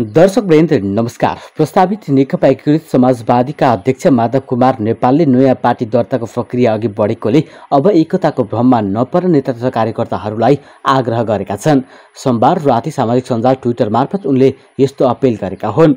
दर्शक वृन्द नमस्कार प्रस्तावित नेकपा एकीकृत समाजवादीका अध्यक्ष माधव कुमार नेपालले नयाँ पार्टी दर्ताको प्रक्रिया अघि बढेकोले अब एकताको भ्रममा नपर नेता तथा कार्यकर्ताहरूलाई आग्रह गरेका छन् सोमबार राति सामाजिक सञ्जाल ट्विटर मार्फत उनले यस्तो अपिल गरेका हुन्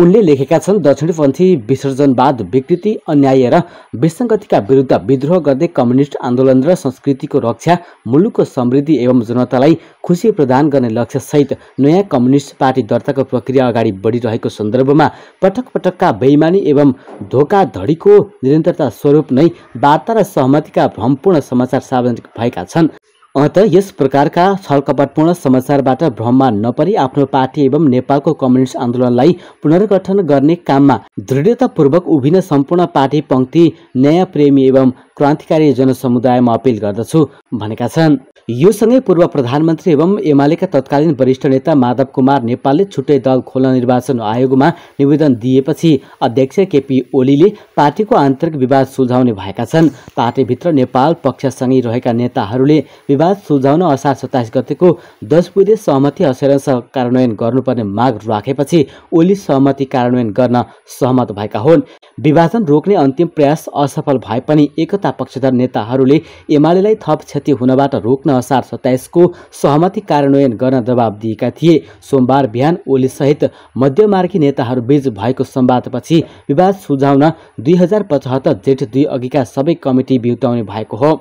उनले लेखेका छन् दक्षिणपन्थी विसर्जनवाद विकृति अन्याय र विसङ्गतिका विरुद्ध विद्रोह गर्दै कम्युनिस्ट आन्दोलन र संस्कृतिको रक्षा मुलुकको समृद्धि एवं जनतालाई खुसी प्रदान गर्ने लक्ष्यसहित नयाँ कम्युनिस्ट पार्टी दर्ताको प्रक्रिया अगाडि बढिरहेको सन्दर्भमा पटक पटकका बेइमानी एवं धोकाधडीको निरन्तरता स्वरूप नै वार्ता र सहमतिका भ्रमपूर्ण समाचार सार्वजनिक भएका छन् अन्त यस प्रकारका छलकपटपूर्ण समाचारबाट भ्रममा नपरी आफ्नो पार्टी एवं नेपालको कम्युनिस्ट आन्दोलनलाई पुनर्गठन गर्ने काममा दृढतापूर्वक उभिन सम्पूर्ण पार्टी पङ्क्ति न्याय प्रेमी एवं क्रान्तिकारी जनसमुदायमा अपिल गर्दछु भनेका छन् यो सँगै पूर्व प्रधानमन्त्री एवं एमालेका तत्कालीन वरिष्ठ नेता माधव कुमार नेपालले छुट्टै दल खोल्न निर्वाचन आयोगमा निवेदन दिएपछि अध्यक्ष केपी ओलीले पार्टीको आन्तरिक विवाद सुल्झाउने भएका छन् पार्टीभित्र नेपाल पक्षसँगै रहेका नेताहरूले विवाद विवाद सुल्झाउन असार सत्ताइस गतेको दस बुधे सहमति असरेन्स कार्यान्वयन गर्नुपर्ने माग राखेपछि ओली सहमति कार्यान्वयन गर्न सहमत भएका हुन् विभाजन रोक्ने अन्तिम प्रयास असफल भए पनि एकता पक्षधर नेताहरूले एमालेलाई थप क्षति हुनबाट रोक्न असार सत्ताइसको सहमति कार्यान्वयन गर्न दबाब दिएका थिए सोमबार बिहान सहित मध्यमार्गी नेताहरूबीच भएको संवादपछि विवाद सुल्झाउन दुई हजार पचहत्तर जेठ दुई अघिका सबै कमिटी बिउताउने भएको हो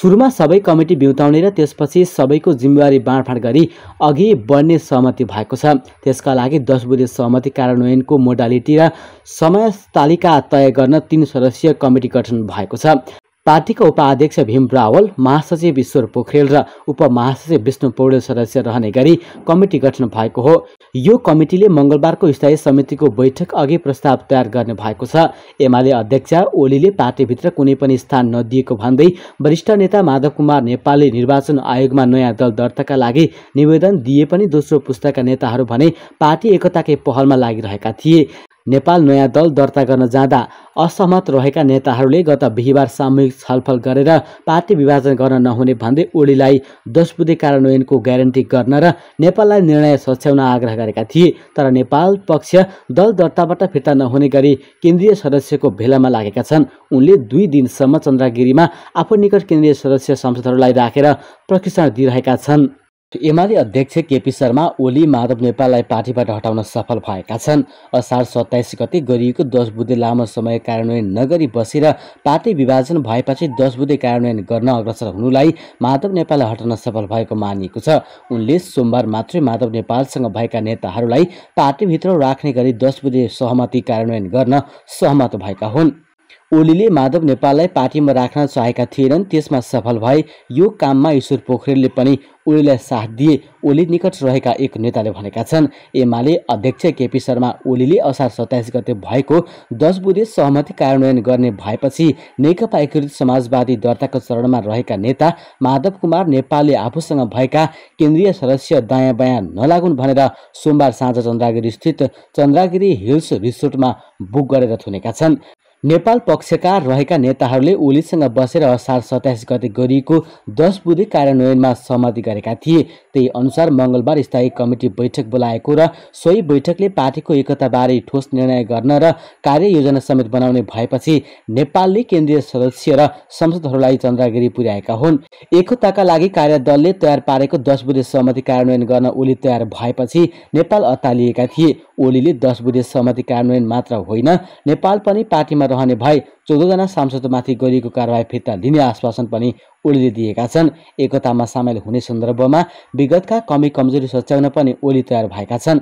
सुरुमा सबै कमिटी बिउताउने बनेर त्यसपछि सबैको जिम्मेवारी बाँडफाँड गरी अघि बढ्ने सहमति भएको छ त्यसका लागि दस बुधे सहमति कार्यान्वयनको मोडालिटी र समय तालिका तय गर्न तीन सदस्यीय कमिटी गठन भएको छ पार्टीका उपाध्यक्ष भीम रावल महासचिव ईश्वर पोखरेल र उपमहासचिव विष्णु पौडेल सदस्य रहने गरी कमिटी गठन भएको हो यो कमिटीले मङ्गलबारको स्थायी समितिको बैठक अघि प्रस्ताव तयार गर्ने भएको छ एमाले अध्यक्ष ओलीले पार्टीभित्र कुनै पनि स्थान नदिएको भन्दै वरिष्ठ नेता माधव कुमार नेपालले निर्वाचन आयोगमा नयाँ दल दर्ताका लागि निवेदन दिए पनि दोस्रो पुस्ताका नेताहरू भने पार्टी एकताकै पहलमा लागिरहेका थिए नेपाल नयाँ दल दर्ता गर्न जाँदा असहमत रहेका नेताहरूले गत बिहिबार सामूहिक छलफल गरेर पार्टी विभाजन गर्न नहुने भन्दै ओलीलाई दसबुधे कार्यान्वयनको ग्यारेन्टी गर्न र नेपाललाई निर्णय सच्याउन आग्रह गरेका थिए तर नेपाल पक्ष दल दर्ताबाट फिर्ता नहुने गरी केन्द्रीय सदस्यको भेलामा लागेका छन् उनले दुई दिनसम्म चन्द्रगिरीमा आफू निकट केन्द्रीय सदस्य सांसदहरूलाई राखेर प्रशिक्षण दिइरहेका छन् एमाले अध्यक्ष केपी शर्मा ओली माधव नेपाललाई पार्टीबाट हटाउन सफल भएका छन् असार सत्ताइस गते गरिएको दस बुधे लामो समय कार्यान्वयन नगरी बसेर पार्टी विभाजन भएपछि दस बुधे कार्यान्वयन गर्न अग्रसर हुनुलाई माधव नेपाललाई हटाउन सफल भएको मानिएको छ उनले सोमबार मात्रै माधव नेपालसँग भएका नेताहरूलाई पार्टीभित्र राख्ने गरी दस बुधे सहमति कार्यान्वयन गर्न सहमत भएका हुन् ओलीले माधव नेपाललाई पार्टीमा राख्न चाहेका थिएनन् त्यसमा सफल भए यो काममा ईश्वर पोखरेलले पनि ओलीलाई साथ दिए ओली निकट रहेका एक नेताले भनेका छन् एमाले अध्यक्ष केपी शर्मा ओलीले असार सत्ताइस गते भएको दस बुधे सहमति कार्यान्वयन गर्ने भएपछि नेकपा एकीकृत समाजवादी दर्ताको चरणमा रहेका नेता माधव कुमार नेपालले आफूसँग भएका केन्द्रीय सदस्य दायाँ बायाँ नलागुन् भनेर सोमबार साँझ चन्द्रागिरी स्थित चन्द्रागिरी हिल्स रिसोर्टमा बुक गरेर थुनेका छन् नेपाल पक्षका रहेका नेताहरूले ओलीसँग बसेर असार सत्ताइस गते गरिएको दस बुधे कार्यान्वयनमा सहमति गरेका थिए त्यही अनुसार मङ्गलबार स्थायी कमिटी बैठक बोलाएको र सोही बैठकले पार्टीको एकताबारे ठोस निर्णय गर्न र कार्ययोजना समेत बनाउने भएपछि नेपालले केन्द्रीय सदस्य र संसदहरूलाई चन्द्रागिरी पुर्याएका हुन् एकताका लागि कार्यदलले तयार पारेको दस बुधे सहमति कार्यान्वयन गर्न ओली तयार भएपछि नेपाल अत्तालिएका थिए ओलीले दस बुधे सहमति कार्यान्वयन मात्र होइन नेपाल पनि पार्टीमा रहने भए चौधजना सांसदमाथि गरिएको कारवाही फिर्ता लिने आश्वासन पनि ओलीले दिएका छन् एकतामा सामेल हुने सन्दर्भमा विगतका कमी कमजोरी सच्याउन पनि ओली तयार भएका छन्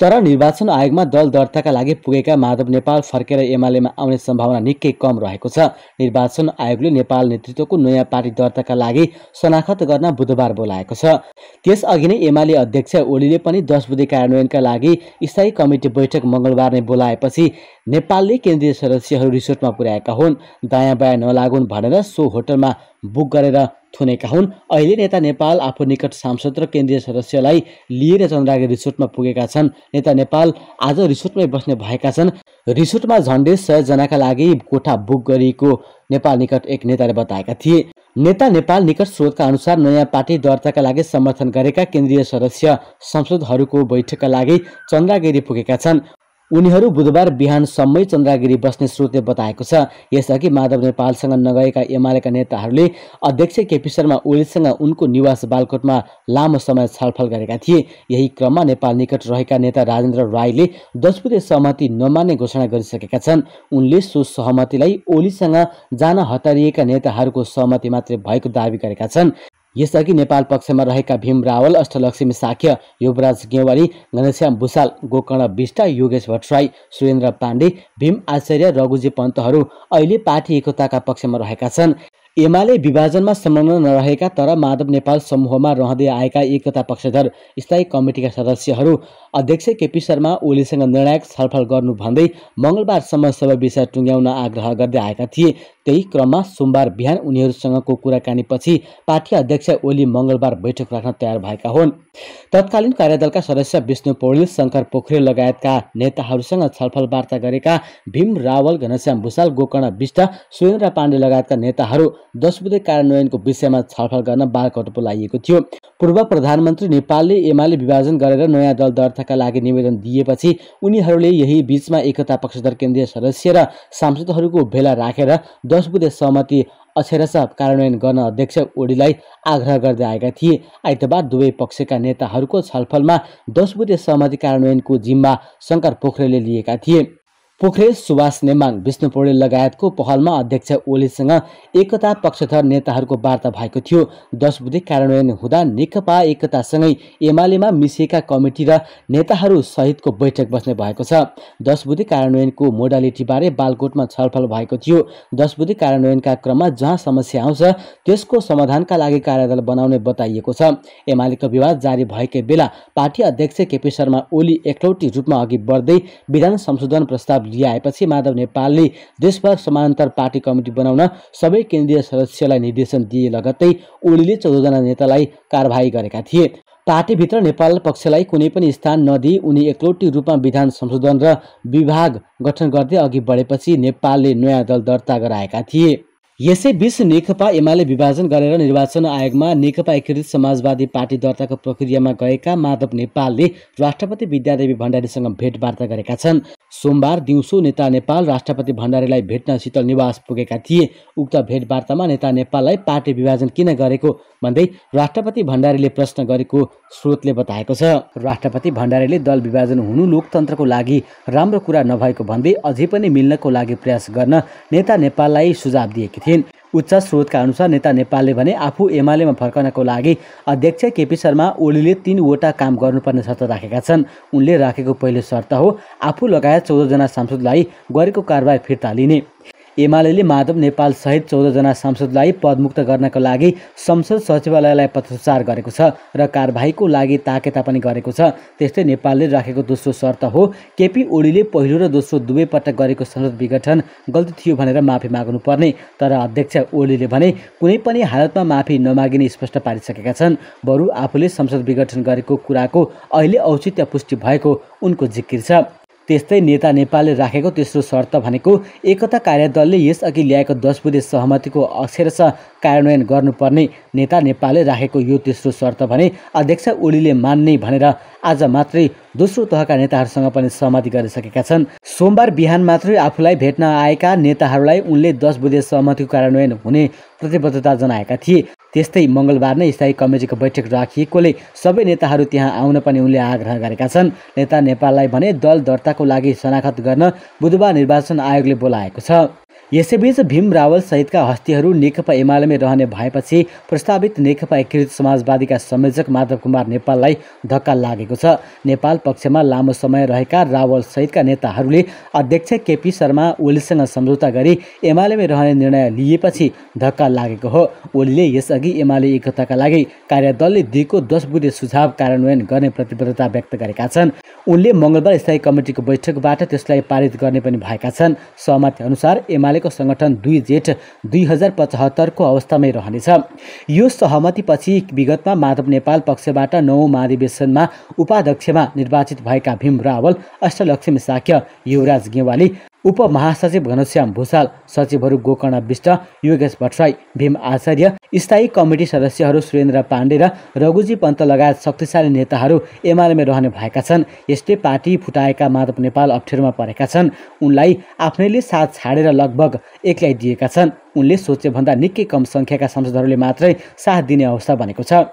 तर निर्वाचन आयोगमा दल दर्ताका लागि पुगेका माधव नेपाल फर्केर एमालेमा आउने सम्भावना निकै कम रहेको छ निर्वाचन आयोगले नेपाल नेतृत्वको नयाँ पार्टी दर्ताका लागि शनाखत गर्न बुधबार बोलाएको छ त्यसअघि नै एमाले अध्यक्ष ओलीले पनि दस बुधे कार्यान्वयनका लागि स्थायी कमिटी बैठक मङ्गलबार नै बोलाएपछि नेपालले केन्द्रीय सदस्यहरू रिसोर्टमा पुर्याएको आएका हुन् दायाँ बायाँ नलागुन् भनेर सो होटलमा बुक गरेर थुनेका हुन् अहिले नेता नेपाल आफू निकट सांसद र केन्द्रीय सदस्यलाई लिएर चन्द्रागी रिसोर्टमा पुगेका छन् नेता नेपाल आज रिसोर्टमै बस्ने भएका छन् रिसोर्टमा झन्डै सयजनाका लागि कोठा बुक गरिएको नेपाल निकट एक नेताले बताएका थिए नेता नेपाल निकट स्रोतका अनुसार नयाँ पार्टी दर्ताका लागि समर्थन गरेका केन्द्रीय सदस्य संसदहरूको बैठकका लागि चन्द्रागिरी पुगेका छन् उनीहरू बुधबार बिहानसम्मै चन्द्रागिरी बस्ने स्रोतले बताएको छ यसअघि माधव नेपालसँग नगएका एमालेका नेताहरूले अध्यक्ष केपी शर्मा ओलीसँग उनको निवास बालकोटमा लामो समय छलफल गरेका थिए यही क्रममा नेपाल निकट रहेका नेता राजेन्द्र राईले दसपुते सहमति नमान्ने घोषणा गरिसकेका छन् उनले सो सहमतिलाई ओलीसँग जान हतारिएका नेताहरूको सहमति मात्रै भएको दावी गरेका छन् यसअघि नेपाल पक्षमा रहेका भीम रावल अष्टलक्ष्मी साख्य युवराज गेवाली गणेश्याम भूषाल गोकर्ण विष्ट योगेश भट्टराई सुरेन्द्र पाण्डे भीम आचार्य रघुजी पन्तहरू अहिले पार्टी एकताका पक्षमा रहेका छन् एमाले विभाजनमा संलग्न नरहेका तर माधव नेपाल समूहमा रहँदै आएका एकता पक्षधर स्थायी कमिटिका सदस्यहरू अध्यक्ष केपी शर्मा ओलीसँग निर्णायक छलफल गर्नु भन्दै मङ्गलबारसम्म सबै विषय टुङ्ग्याउन आग्रह गर्दै आएका थिए त्यही क्रममा सोमबार बिहान उनीहरूसँगको कुराकानीपछि पार्टी अध्यक्ष ओली मङ्गलबार बैठक राख्न तयार भएका हुन् तत्कालीन कार्यदलका सदस्य विष्णु पौडेल शङ्कर पोखरेल लगायतका नेताहरूसँग छलफल वार्ता गरेका भीम रावल घनश्याम भूषाल गोकर्ण विष्ट सुरेन्द्र पाण्डे लगायतका नेताहरू दस बुधे कार्यान्वयनको विषयमा छलफल गर्न बालकट बोलाइएको थियो पूर्व प्रधानमन्त्री नेपालले एमाले विभाजन गरेर नयाँ दल दर्ताका लागि निवेदन दिएपछि उनीहरूले यही बीचमा एकता पक्षधर केन्द्रीय सदस्य र सांसदहरूको भेला राखेर दस बुधे सहमति अक्षरस कार्यान्वयन गर्न अध्यक्ष ओडीलाई आग्रह गर्दै आएका थिए आइतबार दुवै पक्षका नेताहरूको छलफलमा दस बुधे सहमति कार्यान्वयनको जिम्मा शङ्कर पोखरेलले लिएका थिए पोखरेल सुभाष नेमाङ विष्णु पौडेल लगायतको पहलमा अध्यक्ष ओलीसँग एकता पक्षधर नेताहरूको वार्ता भएको थियो दस बुधे कार्यान्वयन हुँदा नेकपा एकतासँगै एमालेमा मिसिएका कमिटी र नेताहरू सहितको बैठक बस्ने भएको छ दस बुधे कार्यान्वयनको मोडालिटीबारे बालकोटमा छलफल भएको थियो दस बुधे कार्यान्वयनका क्रममा जहाँ समस्या आउँछ त्यसको समाधानका लागि कार्यदल बनाउने बताइएको छ एमालेको विवाद जारी भएकै बेला पार्टी अध्यक्ष केपी शर्मा ओली एकलौटी रूपमा अघि बढ्दै विधान संशोधन प्रस्ताव लिआएपछि माधव नेपालले देशभर समानान्तर पार्टी कमिटी बनाउन सबै केन्द्रीय सदस्यलाई निर्देशन दिए लगत्तै ओलीले चौधजना नेतालाई कारवाही गरेका थिए पार्टीभित्र नेपाल पक्षलाई कुनै पनि स्थान नदिई उनी एकलौटी रूपमा विधान संशोधन र विभाग गठन गर्दै अघि बढेपछि नेपालले नयाँ दल दर्ता गराएका थिए यसैबीच नेकपा एमाले विभाजन गरेर निर्वाचन आयोगमा नेकपा एकीकृत समाजवादी पार्टी दर्ताको प्रक्रियामा गएका माधव नेपालले राष्ट्रपति विद्यादेवी भण्डारीसँग भेटवार्ता गरेका छन् सोमबार दिउँसो नेता नेपाल राष्ट्रपति भण्डारीलाई भेट्न शीतल निवास पुगेका थिए उक्त भेटवार्तामा नेता नेपाललाई पार्टी विभाजन किन गरेको भन्दै राष्ट्रपति भण्डारीले प्रश्न गरेको स्रोतले बताएको छ राष्ट्रपति भण्डारीले दल विभाजन हुनु लोकतन्त्रको लागि राम्रो कुरा नभएको भन्दै अझै पनि मिल्नको लागि प्रयास गर्न नेता नेपाललाई सुझाव दिएकी थिइन् उच्च स्रोतका अनुसार नेता नेपालले भने आफू एमालेमा फर्कनको लागि अध्यक्ष केपी शर्मा ओलीले तिनवटा काम गर्नुपर्ने शर्त राखेका छन् उनले राखेको पहिलो शर्त हो आफू लगायत चौधजना सांसदलाई गरेको कारवाही फिर्ता लिने एमाले माधव नेपाल सहित चौधजना सांसदलाई पदमुक्त गर्नको लागि संसद सचिवालयलाई पत्रचार गरेको छ र कारवाहीको लागि ताकेता पनि गरेको छ त्यस्तै नेपालले राखेको दोस्रो शर्त हो केपी ओलीले पहिलो र दोस्रो दुवै पटक गरेको संसद विघटन गल्ती थियो भनेर माफी माग्नुपर्ने तर अध्यक्ष ओलीले भने कुनै पनि हालतमा माफी नमागिने स्पष्ट पारिसकेका छन् बरु आफूले संसद विघटन गरेको कुराको अहिले औचित्य पुष्टि भएको उनको जिकिर छ त्यस्तै नेता नेपालले राखेको तेस्रो शर्त भनेको एकता कार्यदलले यसअघि ल्याएको दस बुधे सहमतिको अक्षरश कार्यान्वयन गर्नुपर्ने नेता नेपालले राखेको यो तेस्रो शर्त भने अध्यक्ष ओलीले मान्ने भनेर आज मात्रै दोस्रो तहका नेताहरूसँग पनि सहमति गरिसकेका छन् सोमबार बिहान मात्रै आफूलाई भेट्न आएका नेताहरूलाई उनले दस बुझे सहमतिको कार्यान्वयन हुने प्रतिबद्धता जनाएका थिए त्यस्तै मङ्गलबार नै स्थायी कमिटीको बैठक राखिएकोले सबै नेताहरू त्यहाँ आउन पनि उनले आग्रह गरेका छन् नेता नेपाललाई भने दल दर्ताको लागि शनाखत गर्न बुधबार निर्वाचन आयोगले बोलाएको छ यसैबीच भीम रावल सहितका हस्तीहरू नेकपा एमालेमै रहने भएपछि प्रस्तावित नेकपा एकीकृत समाजवादीका संयोजक माधव कुमार नेपाललाई धक्का लागेको छ नेपाल पक्षमा लामो समय रहेका रावल सहितका नेताहरूले अध्यक्ष केपी शर्मा ओलीसँग सम्झौता गरी एमालेमै रहने निर्णय लिएपछि धक्का लागेको हो ओलीले यसअघि एमाले एकताका लागि कार्यदलले दिएको दस बुधे सुझाव कार्यान्वयन गर्ने प्रतिबद्धता व्यक्त गरेका छन् उनले मङ्गलबार स्थायी कमिटिको बैठकबाट त्यसलाई पारित गर्ने पनि भएका छन् सहमति अनुसार एमाले भएको सङ्गठन दुई जेठ दुई हजार पचहत्तरको अवस्थामै रहनेछ यो सहमतिपछि विगतमा माधव नेपाल पक्षबाट नौ महाधिवेशनमा उपाध्यक्षमा निर्वाचित भएका भीम रावल अष्टलक्ष्मी साक्य युवराज गेवाली उपमहासचिव घनश्याम भूषाल सचिवहरू गोकर्ण विष्ट योगेश भट्टराई भीम आचार्य स्थायी कमिटी सदस्यहरू सुरेन्द्र पाण्डे र रघुजी पन्त लगायत शक्तिशाली नेताहरू एमालेमा रहने भएका छन् यसले पार्टी फुटाएका माधव नेपाल अप्ठ्यारोमा परेका छन् उनलाई आफ्नैले साथ छाडेर लगभग एक्लै दिएका छन् उनले सोचेभन्दा निकै कम सङ्ख्याका सांसदहरूले मात्रै साथ दिने अवस्था भनेको छ